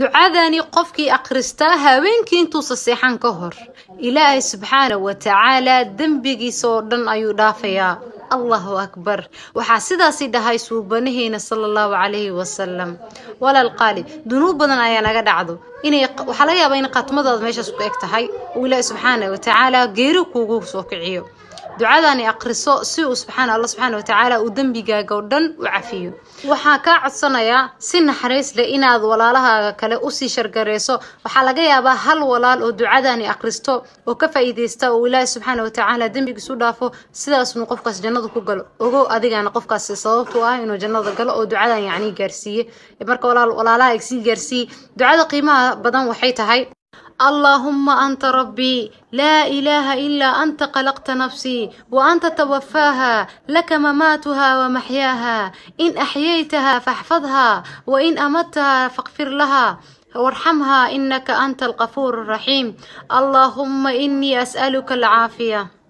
ducadani qofkii akhristaa haweenkii intuusa seexan ka hor ilaahay subxaana wa tacaalaa dembigiisa oo dhan ayuu dhaafayaa allahu akbar waxaa sidaasi dhahay suubanaheena sala allahu calayhi wasalam walaal qaali dunuub badan ayaa naga dhacdo inay waxaa laga yaaba in khatmadaad meeshaas ku eg tahay oo ilaahay subxaana wa tacaala geeri kuugu soo kiciyo ducadani aqriso si uu subxaan allah subxaana watacaala uu dembigaaga oo dhan u cafiyo waxaa kaa codsanayaa si naxariis leh inaad walaalahaaga kale usii shargareyso waxaa laga yaabaa hal walaal oo ducadani aqristo oo ka faa'iideysta uu ilaahi subxaana watacaala dembigiisu dhaafo sidaasnu qofkaas jannadu ku galo ogow adigana qofkaasi sababtuu ah inuu jannada galo oo ducadan yacnii gaarsiiye marka walaalaha isii gaarsiiye ducada qiimaha badan waxay tahay اللهم أنت ربي لا إله إلا أنت قلقت نفسي وأنت توفاها لك مماتها ومحياها إن أحييتها فاحفظها وإن أمتها فاغفر لها وارحمها إنك أنت الغفور الرحيم اللهم إني أسألك العافية